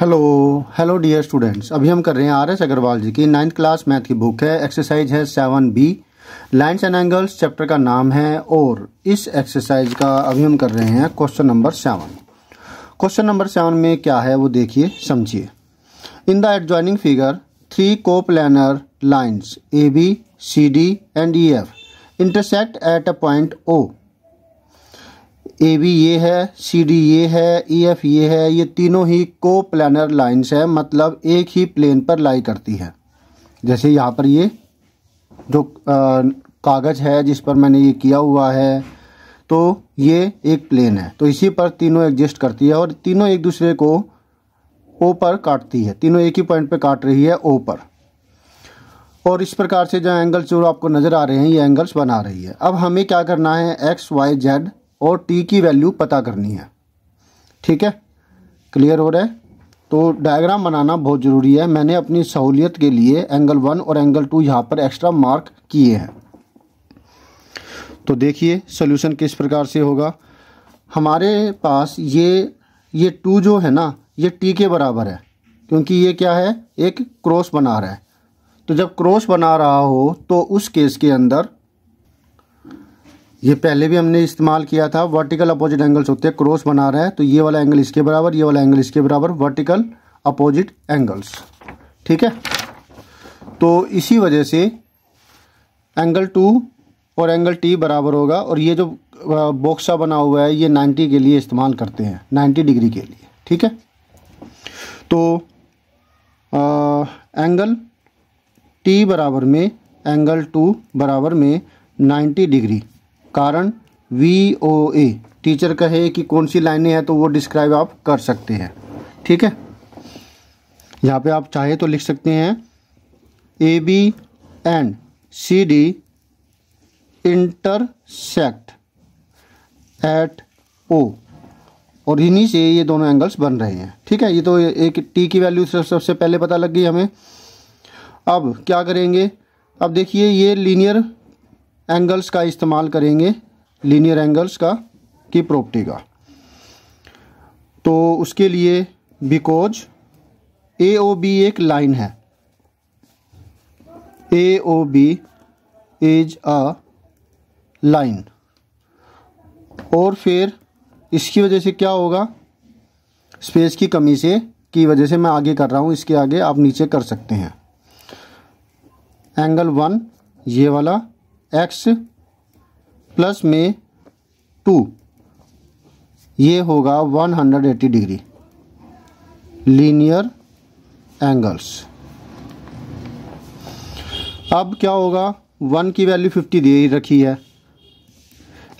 hello hello dear students अभी हम कर रहे हैं आर एस अग्रवाल जी की नाइन्थ क्लास मैथ की बुक है एक्सरसाइज है seven B lines and angles chapter का नाम है और इस एक्सरसाइज का अभी हम कर रहे हैं question number seven question number seven में क्या है वो देखिए समझिए in the adjoining figure three को planar lines A B C D and E F intersect at a point O A B ये है सी डी ये है ई e एफ ये है ये तीनों ही को प्लानर लाइन्स है मतलब एक ही प्लेन पर लाई करती है जैसे यहाँ पर ये जो कागज़ है जिस पर मैंने ये किया हुआ है तो ये एक प्लेन है तो इसी पर तीनों एग्जिस्ट करती है और तीनों एक दूसरे को ओ पर काटती है तीनों एक ही पॉइंट पे काट रही है ओ पर और इस प्रकार से जो एंगल्स जो आपको नज़र आ रहे हैं ये एंगल्स बना रही है अब हमें क्या करना है एक्स वाई जेड और टी की वैल्यू पता करनी है ठीक है क्लियर हो रहा है तो डायग्राम बनाना बहुत ज़रूरी है मैंने अपनी सहूलियत के लिए एंगल वन और एंगल टू यहाँ पर एक्स्ट्रा मार्क किए हैं तो देखिए सोल्यूशन किस प्रकार से होगा हमारे पास ये ये टू जो है ना ये टी के बराबर है क्योंकि ये क्या है एक क्रॉस बना रहा है तो जब क्रॉस बना रहा हो तो उस केस के अंदर ये पहले भी हमने इस्तेमाल किया था वर्टिकल अपोजिट एंगल्स होते हैं क्रॉस बना रहा है तो ये वाला एंगल इसके बराबर ये वाला एंगल इसके बराबर वर्टिकल अपोजिट एंगल्स ठीक है तो इसी वजह से एंगल टू और एंगल टी बराबर होगा और ये जो बॉक्सा बना हुआ है ये 90 के लिए इस्तेमाल करते हैं 90 डिग्री के लिए ठीक है तो आ, एंगल टी बराबर में एंगल टू बराबर में 90 डिग्री कारण वी ओ ए टीचर कहे कि कौन सी लाइनें हैं तो वो डिस्क्राइब आप कर सकते हैं ठीक है यहाँ पे आप चाहे तो लिख सकते हैं A B and C D intersect at O और इन्हीं से ये दोनों एंगल्स बन रहे हैं ठीक है ये तो एक टी की वैल्यू सबसे पहले पता लग गई हमें अब क्या करेंगे अब देखिए ये लीनियर एंगल्स का इस्तेमाल करेंगे लीनियर एंगल्स का की प्रॉपर्टी का तो उसके लिए बिकॉज ए ओ बी एक लाइन है A O B is a line और फिर इसकी वजह से क्या होगा स्पेस की कमी से की वजह से मैं आगे कर रहा हूँ इसके आगे आप नीचे कर सकते हैं एंगल वन ये वाला एक्स प्लस में टू ये होगा 180 डिग्री लीनियर एंगल्स अब क्या होगा वन की वैल्यू फिफ्टी दे रखी है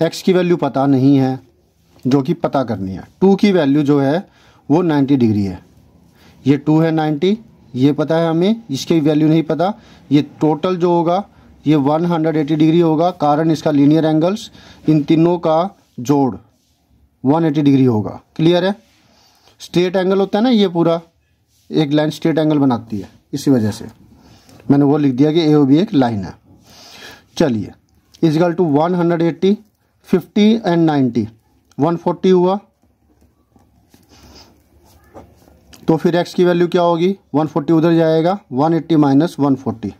एक्स की वैल्यू पता नहीं है जो कि पता करनी है टू की वैल्यू जो है वो नाइन्टी डिग्री है ये टू है नाइन्टी ये पता है हमें इसकी वैल्यू नहीं पता ये टोटल जो होगा ये 180 डिग्री होगा कारण इसका लीनियर एंगल्स इन तीनों का जोड़ 180 डिग्री होगा क्लियर है स्ट्रेट एंगल होता है ना ये पूरा एक लाइन स्ट्रेट एंगल बनाती है इसी वजह से मैंने वो लिख दिया कि ए ओ बी एक लाइन है चलिए equal two one hundred eighty fifty and ninety one forty हुआ तो फिर एक्स की वैल्यू क्या होगी वन फोर्टी उधर जाएगा one eighty minus one forty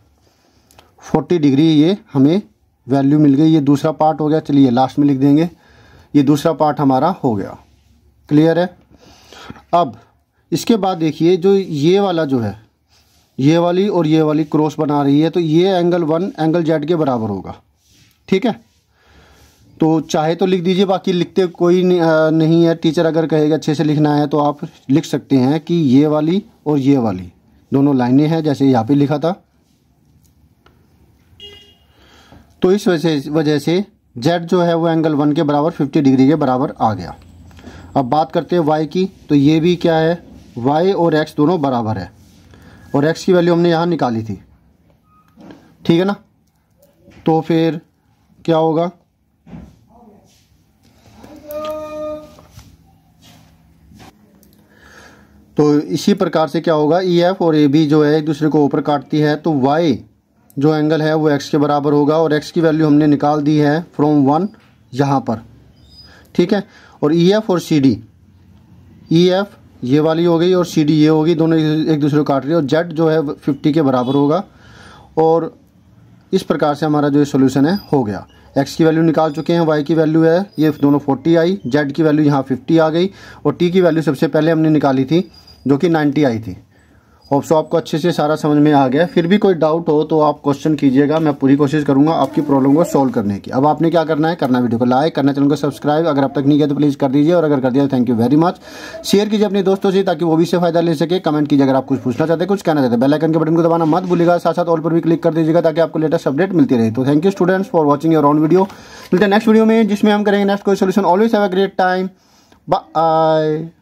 forty degree ये हमें वैल्यू मिल गई ये दूसरा पार्ट हो गया चलिए लास्ट में लिख देंगे ये दूसरा पार्ट हमारा हो गया क्लियर है अब इसके बाद देखिए जो ये वाला जो है ये वाली और ये वाली क्रॉस बना रही है तो ये एंगल वन एंगल जेड के बराबर होगा ठीक है तो चाहे तो लिख दीजिए बाकी लिखते कोई नहीं है टीचर अगर कहेगा अच्छे से लिखना है तो आप लिख सकते हैं कि ये वाली और ये वाली दोनों लाइनें हैं जैसे यहाँ पे लिखा था तो इस वजह वजह से जेड जो है वो एंगल वन के बराबर फिफ्टी डिग्री के बराबर आ गया अब बात करते हैं वाई की तो ये भी क्या है वाई और एक्स दोनों बराबर है और एक्स की वैल्यू हमने यहाँ निकाली थी ठीक है ना तो फिर क्या होगा तो इसी प्रकार से क्या होगा ई e एफ और ए बी जो है एक दूसरे को ऊपर काटती है तो वाई जो एंगल है वो एक्स के बराबर होगा और एक्स की वैल्यू हमने निकाल दी है फ्रॉम वन यहाँ पर ठीक है और ई e एफ और सी डी ई एफ ये वाली हो गई और सी डी ये होगी दोनों एक दूसरे को काट रही है और जेड जो है फिफ्टी के बराबर होगा और इस प्रकार से हमारा जो सोल्यूशन है हो गया एक्स की वैल्यू निकाल चुके हैं वाई की वैल्यू है ये दोनों फोर्टी आई जेड की वैल्यू यहाँ फिफ्टी आ गई और टी की वैल्यू सबसे पहले हमने निकाली थी जो कि नाइन्टी आई थी होप्सो आपको अच्छे से सारा समझ में आ गया फिर भी कोई डाउट हो तो आप क्वेश्चन कीजिएगा मैं पूरी कोशिश करूंगा आपकी प्रॉब्लम को सॉल्व करने की अब आपने क्या करना है करना वीडियो को लाइक करना चैनल को सब्सक्राइब अगर अब तक नहीं किया तो प्लीज़ कर दीजिए और अगर कर दिया तो thank you very much share कीजिए अपने दोस्तों से ताकि वो भी से फायदा ले सके कमेंट कीजिए अगर आप कुछ पूछना चाहते हैं कुछ कहना चाहते हैं बेलाइकन के बटन को दबाना मत भूलेगा साथ साथ ऑल पर भी क्लिक कर दीजिएगा ताकि आपको लेटेस्ट अपडेट मिलती रहे तो thank you students for watching your on video मिलते नेक्स्ट वीडियो में जिसमें हम करेंगे नेक्स्ट कोई solution always have a great time bye